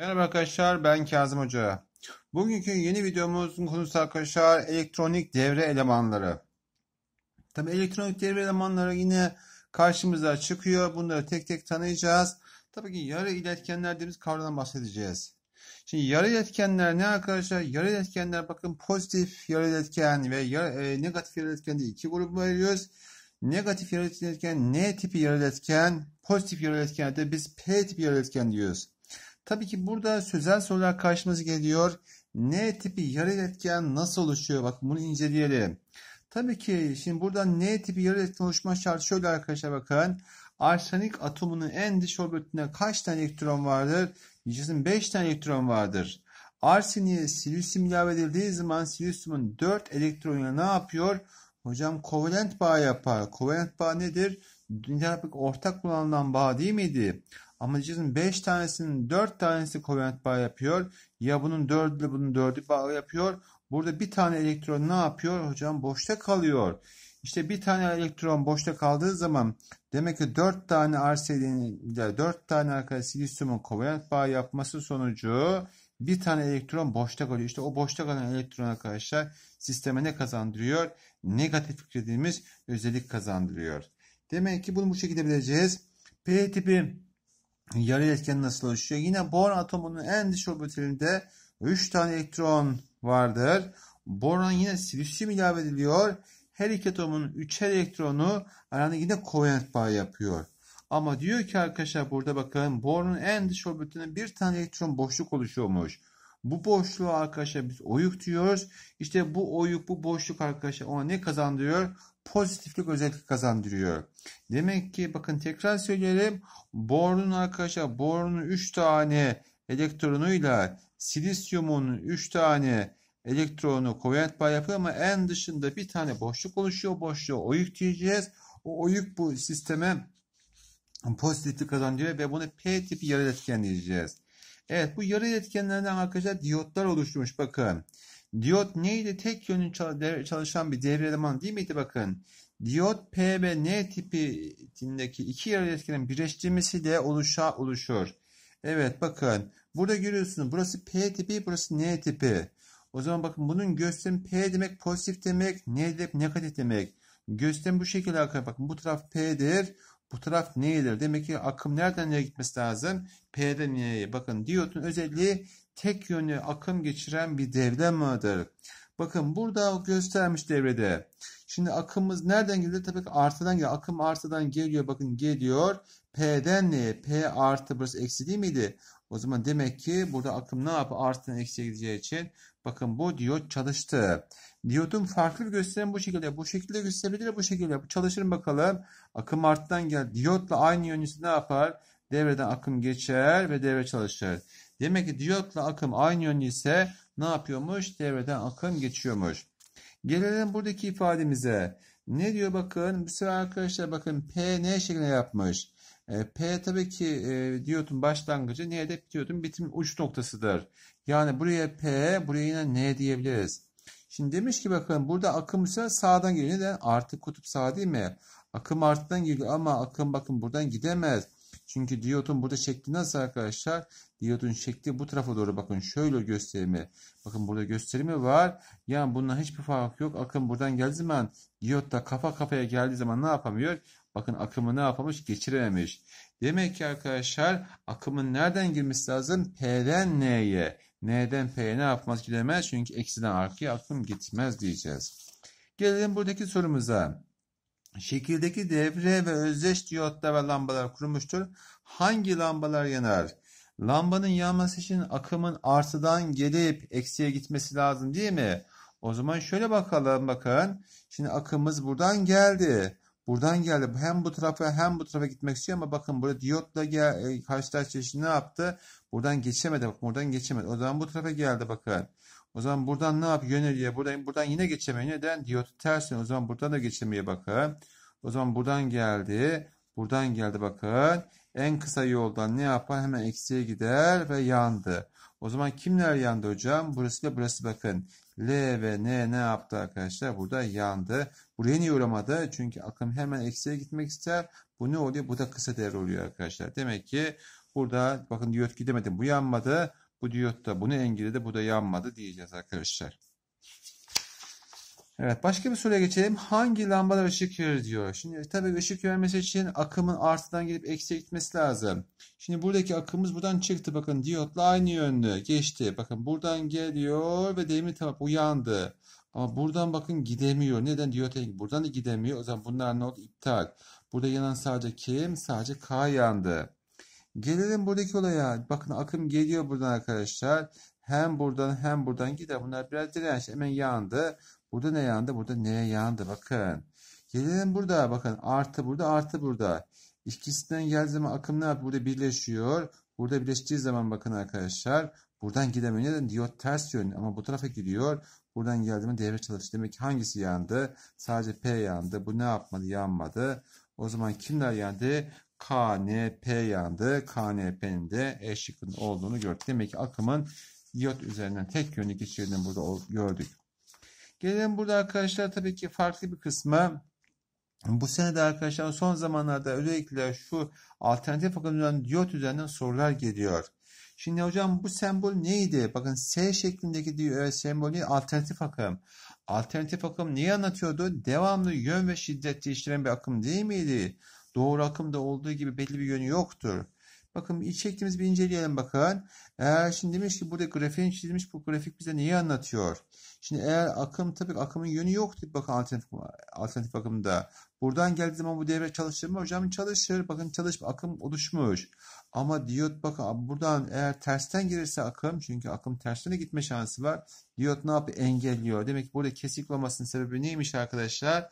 Merhaba arkadaşlar ben Kazım Hoca. Bugünkü yeni videomuzun konusu arkadaşlar elektronik devre elemanları. Tabi elektronik devre elemanları yine karşımıza çıkıyor. Bunları tek tek tanıyacağız. Tabii ki yarı iletkenler dediğimiz kavramdan bahsedeceğiz. Şimdi yarı iletkenler ne arkadaşlar? Yarı iletkenler bakın pozitif yarı iletken ve yarı, e, negatif yarı iletken diye iki grubu ayırıyoruz. Negatif yarı iletken ne tipi yarı iletken, pozitif yarı iletken de biz P tipi yarı iletken diyoruz. Tabii ki burada sözel sorular karşımıza geliyor. N tipi yarı iletken nasıl oluşuyor? Bak bunu inceleyelim. Tabii ki şimdi burada N tipi yarı iletken oluşma şartı şöyle arkadaşlar bakın. Arsenik atomunun en dış orbitinde kaç tane elektron vardır? Diyeceksin 5 tane elektron vardır. Arseniye silisyum ilave edildiği zaman silisyumun 4 elektronuyla ne yapıyor? Hocam kovalent bağ yapar. Kovalent bağ nedir? Dünya ortak kullanılan bağ değil miydi? Ama cizmin 5 tanesinin 4 tanesi kovalent bağ yapıyor. Ya bunun 4 ile bunun 4'ü bağ yapıyor. Burada bir tane elektron ne yapıyor? Hocam boşta kalıyor. İşte bir tane elektron boşta kaldığı zaman demek ki 4 tane arselin 4 tane arkadaş silisyumun kovalent bağ yapması sonucu bir tane elektron boşta kalıyor. İşte o boşta kalan elektron arkadaşlar sisteme ne kazandırıyor? Negatif dediğimiz özellik kazandırıyor. Demek ki bunu bu şekilde bileceğiz. P tipi yarı iletken nasıl oluşuyor? Yine bor atomunun en dış orbitalinde 3 tane elektron vardır. Boron yine silisyum ilave ediliyor. Her iki atomun 3'er elektronu arasında yine kovalent bağ yapıyor. Ama diyor ki arkadaşlar burada bakalım borun en dış orbitinde bir tane elektron boşluk oluşuyormuş. Bu boşluğu arkadaşlar biz oyuk diyoruz. İşte bu oyuk bu boşluk arkadaşlar ona ne kazandırıyor? pozitiflik özellik kazandırıyor. Demek ki bakın tekrar söyleyelim. Borun arkadaşlar borunun 3 tane elektronuyla silisyumun 3 tane elektronu kovalent bağ yapıyor ama en dışında bir tane boşluk oluşuyor. Boşluğu oyuk diyeceğiz. O oyuk bu sisteme pozitiflik kazandırıyor ve bunu P tipi yarı iletken diyeceğiz. Evet bu yarı iletkenlerden arkadaşlar diyotlar oluşmuş bakın. Diyot neydi? Tek yönlü çalışan bir devre elemanı değil miydi bakın? Diyot P ve N tipindeki iki yarı iletkenin birleştirmesiyle oluşa oluşur. Evet bakın burada görüyorsunuz burası P tipi burası N tipi. O zaman bakın bunun gösterim P demek pozitif demek N demek negatif demek. Gösterim bu şekilde akar. Bakın bu taraf P'dir bu taraf N'dir. Demek ki akım nereden nereye gitmesi lazım? P'den N'ye. Bakın diyotun özelliği tek yönlü akım geçiren bir devre mıdır? Bakın burada göstermiş devrede. Şimdi akımımız nereden geliyor? Tabii ki artıdan geliyor. Akım artıdan geliyor. Bakın geliyor. P'den ne? P artı burası eksi değil miydi? O zaman demek ki burada akım ne yapıyor? Artıdan eksiye gideceği için. Bakın bu diyot çalıştı. Diyotun farklı bir gösterimi bu şekilde. Bu şekilde gösterebilir bu şekilde. Çalışır bakalım. Akım artıdan gel. Diyotla aynı yönlüsü ne yapar? Devreden akım geçer ve devre çalışır. Demek ki diyotla akım aynı yönlü ise ne yapıyormuş? Devreden akım geçiyormuş. Gelelim buradaki ifademize. Ne diyor bakın? Bir sefer arkadaşlar bakın P ne şeklinde yapmış? E, P tabii ki e, diyotun başlangıcı N'de diyotun bitim uç noktasıdır. Yani buraya P, buraya yine N diyebiliriz. Şimdi demiş ki bakın burada akım ise sağdan geliyor. Neden? artık kutup sağ değil mi? Akım artıdan geliyor ama akım bakın buradan gidemez. Çünkü diyotun burada şekli nasıl arkadaşlar? Diyotun şekli bu tarafa doğru bakın. Şöyle gösterimi. Bakın burada gösterimi var. Yani bundan hiçbir fark yok. Akım buradan geldiği zaman diyot da kafa kafaya geldiği zaman ne yapamıyor? Bakın akımı ne yapamış? Geçirememiş. Demek ki arkadaşlar akımın nereden girmesi lazım? P'den N'ye. N'den P'ye ne yapmaz gidemez? Çünkü eksiden arkaya akım gitmez diyeceğiz. Gelelim buradaki sorumuza. Şekildeki devre ve özdeş diyotlar ve lambalar kurumuştur. Hangi lambalar yanar? Lambanın yanması için akımın artıdan gelip eksiye gitmesi lazım değil mi? O zaman şöyle bakalım bakın. Şimdi akımız buradan geldi. Buradan geldi. Hem bu tarafa hem bu tarafa gitmek istiyor ama bakın burada diyotla gel, e, karşılaştığı ne yaptı? Buradan geçemedi. Bak buradan geçemedi. O zaman bu tarafa geldi bakın. O zaman buradan ne yap? Yöneliye buradan, buradan yine geçemiyor. Neden? Diyot tersine. O zaman buradan da geçemeye bakın. O zaman buradan geldi. Buradan geldi bakın. En kısa yoldan ne yapar? Hemen eksiye gider ve yandı. O zaman kimler yandı hocam? Burası ve burası bakın. L ve N ne yaptı arkadaşlar? Burada yandı. Buraya niye uğramadı? Çünkü akım hemen eksiye gitmek ister. Bu ne oluyor? Bu da kısa devre oluyor arkadaşlar. Demek ki burada bakın diyot gidemedi. Bu yanmadı. Bu diyot da bunu engelledi bu da yanmadı diyeceğiz arkadaşlar. Evet başka bir soruya geçelim. Hangi lambalar ışık verir diyor. Şimdi tabii ışık vermesi için akımın artıdan gelip eksiye gitmesi lazım. Şimdi buradaki akımımız buradan çıktı. Bakın diyotla aynı yönlü geçti. Bakın buradan geliyor ve demir tabak uyandı. Ama buradan bakın gidemiyor. Neden diyot buradan da gidemiyor. O zaman bunlar ne oldu? İptal. Burada yanan sadece kim? Sadece K yandı. Gelelim buradaki olaya. Bakın akım geliyor buradan arkadaşlar. Hem buradan hem buradan gider. Bunlar biraz direnç. Hemen yandı. Burada ne yandı? Burada neye yandı? Bakın. Gelelim burada. Bakın artı burada artı burada. İkisinden geldiği zaman akım ne yapıyor? Burada birleşiyor. Burada birleştiği zaman bakın arkadaşlar. Buradan gidemiyor. Neden? Diyot ters yön ama bu tarafa gidiyor. Buradan geldiğinde devre çalıştı. Demek ki hangisi yandı? Sadece P yandı. Bu ne yapmadı? Yanmadı. O zaman kimler yandı? KNP yandı. KNP'nin de E şıkkında olduğunu gördük. Demek ki akımın iot üzerinden tek yönlük içeriğini burada gördük. Gelelim burada arkadaşlar tabii ki farklı bir kısma. Bu sene de arkadaşlar son zamanlarda özellikle şu alternatif akımdan diyot üzerinden sorular geliyor. Şimdi hocam bu sembol neydi? Bakın S şeklindeki diyor, sembol neydi? Alternatif akım. Alternatif akım neyi anlatıyordu? Devamlı yön ve şiddet değiştiren bir akım değil miydi? Doğru akımda olduğu gibi belli bir yönü yoktur. Bakın iç çektiğimiz bir inceleyelim bakın. Eğer şimdi demiş ki burada grafiğin çizilmiş bu grafik bize neyi anlatıyor? Şimdi eğer akım tabii akımın yönü yok deyip bakın alternatif, alternatif akımda. Buradan geldi zaman bu devre çalışır mı? Hocam çalışır. Bakın çalışıp akım oluşmuş. Ama diyot bakın buradan eğer tersten gelirse akım çünkü akım tersine gitme şansı var. Diyot ne yapıyor? Engelliyor. Demek ki burada kesik olmasının sebebi neymiş arkadaşlar?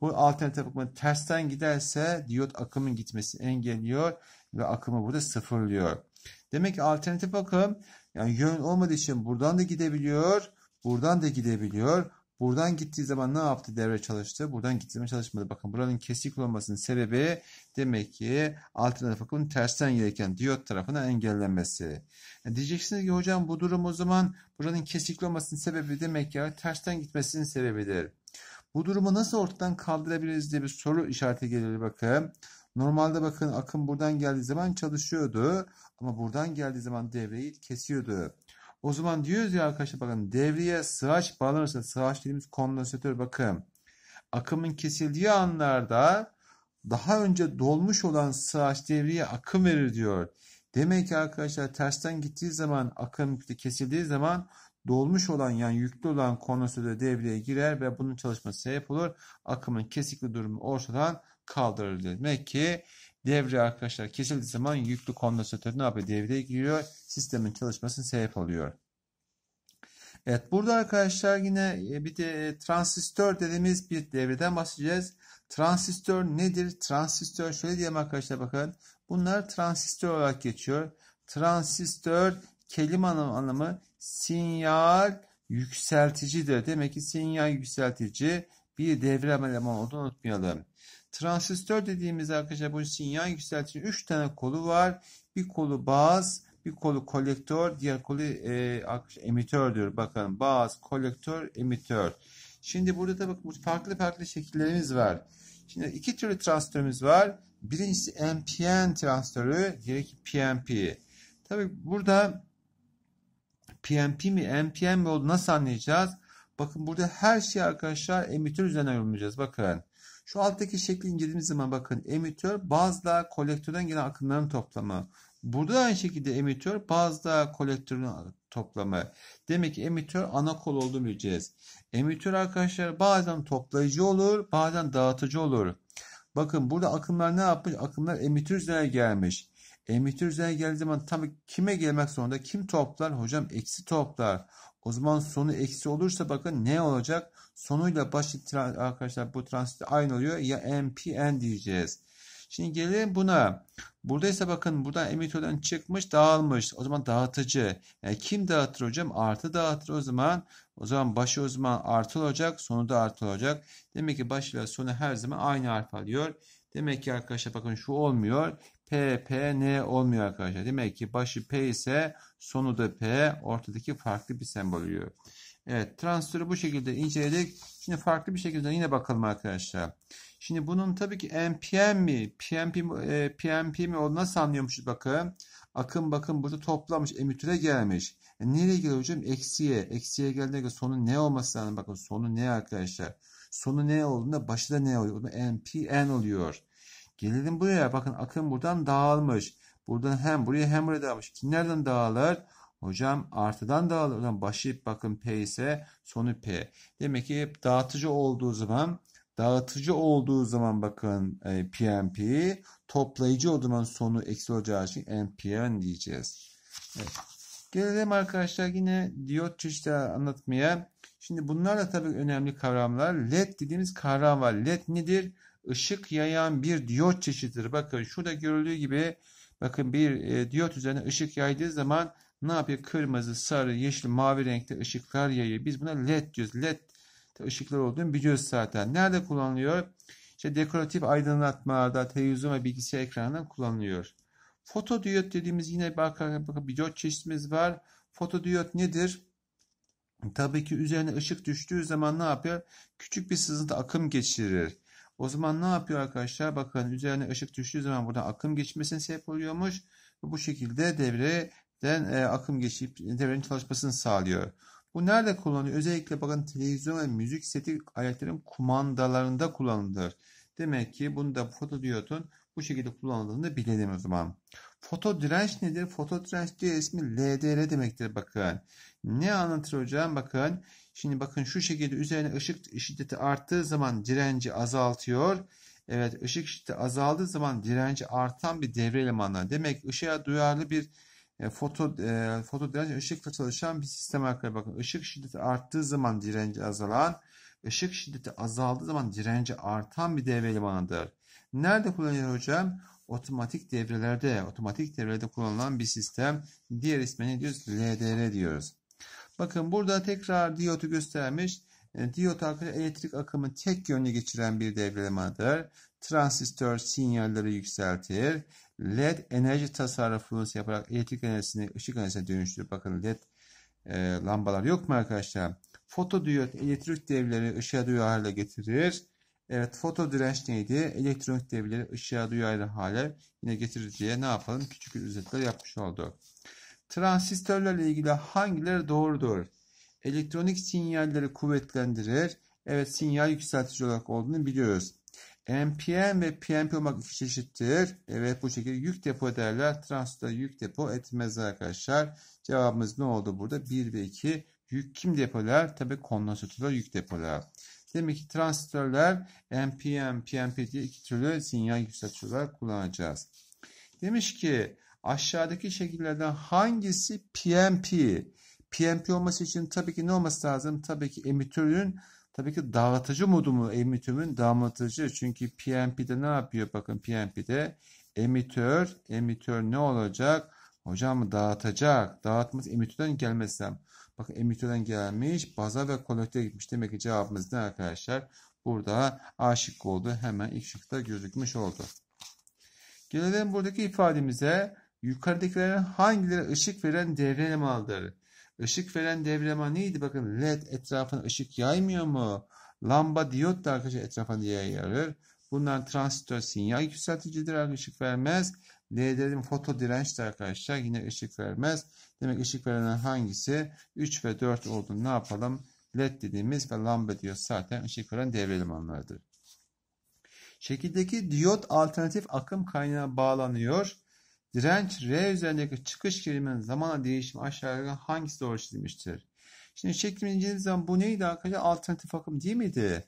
Bu alternatif akımın tersten giderse diyot akımın gitmesini engelliyor ve akımı burada sıfırlıyor. Demek ki alternatif akım yani yön olmadığı için buradan da gidebiliyor, buradan da gidebiliyor. Buradan gittiği zaman ne yaptı devre çalıştı? Buradan gittiği zaman çalışmadı. Bakın buranın kesik olmasının sebebi demek ki alternatif akımın tersten gelirken diyot tarafına engellenmesi. Yani e, diyeceksiniz ki hocam bu durum o zaman buranın kesik olmasının sebebi demek ki ya, tersten gitmesinin sebebidir. Bu durumu nasıl ortadan kaldırabiliriz diye bir soru işareti gelir bakın. Normalde bakın akım buradan geldiği zaman çalışıyordu. Ama buradan geldiği zaman devreyi kesiyordu. O zaman diyoruz ya arkadaşlar bakın devreye sığaç bağlanırsa sığaç dediğimiz kondansatör bakın. Akımın kesildiği anlarda daha önce dolmuş olan sığaç devreye akım verir diyor. Demek ki arkadaşlar tersten gittiği zaman akım kesildiği zaman dolmuş olan yani yüklü olan kondansatör devreye girer ve bunun çalışması sebep olur. Akımın kesikli durumu ortadan kaldırılır. Demek ki devre arkadaşlar kesildiği zaman yüklü kondansatör ne yapıyor? Devreye giriyor. Sistemin çalışmasını sebep oluyor. Evet burada arkadaşlar yine e, bir de e, transistör dediğimiz bir devreden bahsedeceğiz. Transistör nedir? Transistör şöyle diyelim arkadaşlar bakın. Bunlar transistör olarak geçiyor. Transistör kelime anlamı sinyal yükselticidir. Demek ki sinyal yükseltici bir devrem elemanı olduğunu unutmayalım. Transistör dediğimiz arkadaşlar bu sinyal yükseltici 3 tane kolu var. Bir kolu baz, bir kolu kolektör, diğer kolu e, emitör diyor. Bakın baz, kolektör, emitör. Şimdi burada da bakın farklı farklı şekillerimiz var. Şimdi iki türlü transistörümüz var. Birincisi NPN transistörü, diğeri PNP. Tabii burada PMP mi NPM mi oldu nasıl anlayacağız? Bakın burada her şey arkadaşlar emitör üzerinden yorumlayacağız. Bakın şu alttaki şekli incelediğimiz zaman bakın emitör bazla kolektörden gelen akımların toplamı. Burada da aynı şekilde emitör bazda kolektörün toplamı. Demek ki emitör ana kol olduğunu bileceğiz. Emitör arkadaşlar bazen toplayıcı olur bazen dağıtıcı olur. Bakın burada akımlar ne yapmış? Akımlar emitör üzerine gelmiş. Emir üzerine geldiği zaman tam kime gelmek zorunda? Kim toplar? Hocam eksi toplar. O zaman sonu eksi olursa bakın ne olacak? Sonuyla başı arkadaşlar bu transit aynı oluyor. Ya NPN diyeceğiz. Şimdi gelelim buna. Buradaysa bakın buradan emitörden çıkmış dağılmış. O zaman dağıtıcı. Yani kim dağıtır hocam? Artı dağıtır o zaman. O zaman başı o zaman artı olacak. Sonu da artı olacak. Demek ki başıyla sonu her zaman aynı harf alıyor. Demek ki arkadaşlar bakın şu olmuyor. P, P, N olmuyor arkadaşlar. Demek ki başı P ise sonu da P. Ortadaki farklı bir sembol oluyor. Evet transistörü bu şekilde inceledik. Şimdi farklı bir şekilde yine bakalım arkadaşlar. Şimdi bunun tabii ki NPM mi, PMP, e, PMP mi o nasıl anlıyormuşuz bakın. akım bakın burada toplamış, emitüre gelmiş. E, nereye geliyor hocam? Eksiye. Eksiye geldiğinde sonu ne olması lazım? Bakın sonu ne arkadaşlar? Sonu ne olduğunda başı da ne oluyor? NPN oluyor. Gelelim buraya. Bakın akım buradan dağılmış. Buradan hem buraya hem buraya dağılmış. nereden dağılır? Hocam artıdan dağılır. Hocam başı bakın P ise sonu P. Demek ki dağıtıcı olduğu zaman dağıtıcı olduğu zaman bakın e, PNP toplayıcı o zaman sonu eksi olacağı için NPN diyeceğiz. Evet. Gelelim arkadaşlar yine diyot çeşidi anlatmaya. Şimdi bunlar da tabii önemli kavramlar. LED dediğimiz kavram var. LED nedir? ışık yayan bir diyot çeşididir. Bakın şurada görüldüğü gibi bakın bir e, diyot üzerine ışık yaydığı zaman ne yapıyor? Kırmızı, sarı, yeşil, mavi renkte ışıklar yayıyor. Biz buna led diyoruz. Led ışıklar olduğunu biliyoruz zaten. Nerede kullanılıyor? İşte dekoratif aydınlatmalarda, televizyon ve bilgisayar ekranından kullanılıyor. Fotodiyot dediğimiz yine bakın, bakın bir diyot çeşitimiz var. Fotodiyot nedir? Tabii ki üzerine ışık düştüğü zaman ne yapıyor? Küçük bir sızıntı akım geçirir. O zaman ne yapıyor arkadaşlar? Bakın üzerine ışık düştüğü zaman buradan akım geçmesine sebep oluyormuş. Bu şekilde devreden e, akım geçip devrenin çalışmasını sağlıyor. Bu nerede kullanılıyor? Özellikle bakın televizyon ve müzik seti aletlerin kumandalarında kullanılır. Demek ki bunu da fotodiyotun bu şekilde kullanıldığını bilelim o zaman. Foto direnç nedir? Foto direnç diye ismi LDR demektir bakın. Ne anlatır hocam bakın. Şimdi bakın şu şekilde üzerine ışık şiddeti arttığı zaman direnci azaltıyor. Evet ışık şiddeti azaldığı zaman direnci artan bir devre elemanı. Demek ışığa duyarlı bir e, foto e, foto direnç ışıkla çalışan bir sistem arkadaşlar bakın. ışık şiddeti arttığı zaman direnci azalan, ışık şiddeti azaldığı zaman direnci artan bir devre elemanıdır. Nerede kullanılır hocam? otomatik devrelerde, otomatik devrelerde kullanılan bir sistem. Diğer ismini diyoruz LDR diyoruz. Bakın burada tekrar diyotu göstermiş. E, Diyot elektrik akımı tek yönlü geçiren bir devrelemadır. Transistör sinyalleri yükseltir. LED enerji tasarrufunu şey yaparak elektrik enerjisini ışık enerjisine dönüştürür. Bakın LED e, lambalar yok mu arkadaşlar? Fotodiyot elektrik devreleri ışığa duyar hale getirir. Evet foto direnç neydi? Elektronik devreleri ışığa duyarlı hale yine getireceği ne yapalım? Küçük bir özetler yapmış oldu. Transistörlerle ilgili hangileri doğrudur? Elektronik sinyalleri kuvvetlendirir. Evet sinyal yükseltici olarak olduğunu biliyoruz. NPN ve PNP olmak iki çeşittir. Evet bu şekilde yük depo derler. Transistör yük depo etmez arkadaşlar. Cevabımız ne oldu burada? 1 ve 2. Yük kim depolar? Tabi kondansatörler yük depolar. Demek ki transistörler NPM, PNP diye iki türlü sinyal yükseltiyorlar kullanacağız. Demiş ki aşağıdaki şekillerden hangisi PNP? PNP olması için tabii ki ne olması lazım? Tabii ki emitörün tabii ki dağıtıcı modu mu? Emitörün dağıtıcı. Çünkü PNP'de ne yapıyor? Bakın PNP'de emitör, emitör ne olacak? Hocam dağıtacak. Dağıtması emitörden gelmesi Bakın emitörden gelmiş. Baza ve kolektöre gitmiş. Demek ki cevabımız ne arkadaşlar? Burada A şıkkı oldu. Hemen ilk şıkta gözükmüş oldu. Gelelim buradaki ifademize. Yukarıdakilerin hangileri ışık veren devre elemanıdır? Işık veren devre elemanı neydi? Bakın led etrafına ışık yaymıyor mu? Lamba diyot da arkadaşlar etrafına yayarır. Bunlar transistör sinyal yükselticidir. Işık vermez. L'lerin foto direnç de arkadaşlar yine ışık vermez. Demek ışık veren hangisi? 3 ve 4 olduğunu ne yapalım? LED dediğimiz ve lamba diyor zaten ışık veren devre elemanlardır. Şekildeki diyot alternatif akım kaynağına bağlanıyor. Direnç R üzerindeki çıkış kelimenin zamanla değişimi aşağıya hangisi doğru çizilmiştir? Şimdi şeklini incelediğimiz zaman bu neydi arkadaşlar? Alternatif akım değil miydi?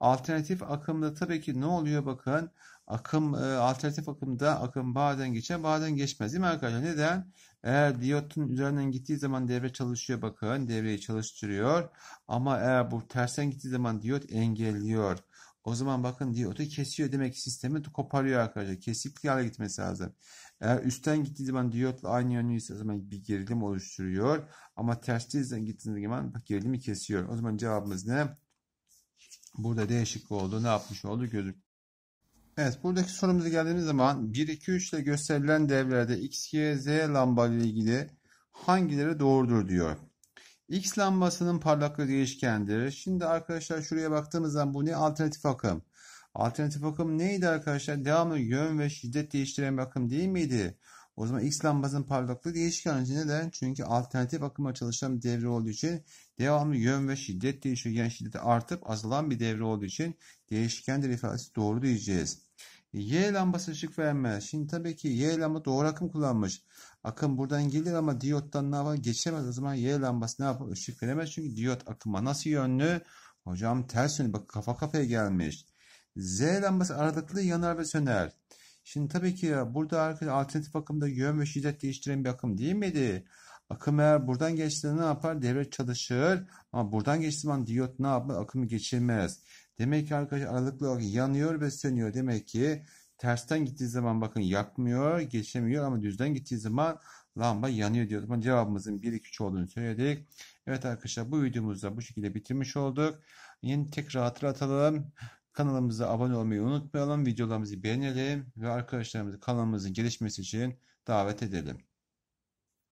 Alternatif akımda tabii ki ne oluyor bakın akım e, alternatif akımda akım bazen geçer bazen geçmez değil mi arkadaşlar? Neden? Eğer diyotun üzerinden gittiği zaman devre çalışıyor bakın devreyi çalıştırıyor ama eğer bu tersten gittiği zaman diyot engelliyor. O zaman bakın diyotu kesiyor demek ki sistemi koparıyor arkadaşlar. Kesikli hale gitmesi lazım. Eğer üstten gittiği zaman diyotla aynı yönlüyse o zaman bir gerilim oluşturuyor. Ama tersten gittiği zaman gerilimi kesiyor. O zaman cevabımız ne? Burada değişik oldu. Ne yapmış oldu? Gözük Evet buradaki sorumuza geldiğimiz zaman 1, 2, 3 ile gösterilen devlerde X, Y, Z lamba ile ilgili hangileri doğrudur diyor. X lambasının parlaklığı değişkendir. Şimdi arkadaşlar şuraya baktığımız zaman bu ne? Alternatif akım. Alternatif akım neydi arkadaşlar? Devamlı yön ve şiddet değiştiren bir akım değil miydi? O zaman X lambasının parlaklığı değişken. Neden? Çünkü alternatif akıma çalışan bir devre olduğu için devamlı yön ve şiddet değişiyor. Yani şiddeti artıp azalan bir devre olduğu için değişkendir ifadesi doğru diyeceğiz. Y lambası ışık vermez. Şimdi tabii ki Y lamba doğru akım kullanmış. Akım buradan gelir ama diyottan ne yapar? Geçemez. O zaman Y lambası ne yapar? Işık veremez. Çünkü diyot akıma nasıl yönlü? Hocam ters yönlü. Bak kafa kafaya gelmiş. Z lambası aralıklı yanar ve söner. Şimdi tabii ki burada arkadaşlar alternatif akımda yön ve şiddet değiştiren bir akım değil miydi? Akım eğer buradan geçtiğinde ne yapar? Devre çalışır ama buradan geçtiği zaman diyot ne yapar? Akımı geçirmez. Demek ki arkadaşlar aralıklı olarak yanıyor ve sönüyor. Demek ki tersten gittiği zaman bakın yakmıyor, geçemiyor ama düzden gittiği zaman lamba yanıyor diyor. Ama cevabımızın 1 2 3 olduğunu söyledik. Evet arkadaşlar bu videomuzda bu şekilde bitirmiş olduk. Yeni tekrar hatırlatalım. Kanalımıza abone olmayı unutmayalım. Videolarımızı beğenelim ve arkadaşlarımızı kanalımızın gelişmesi için davet edelim.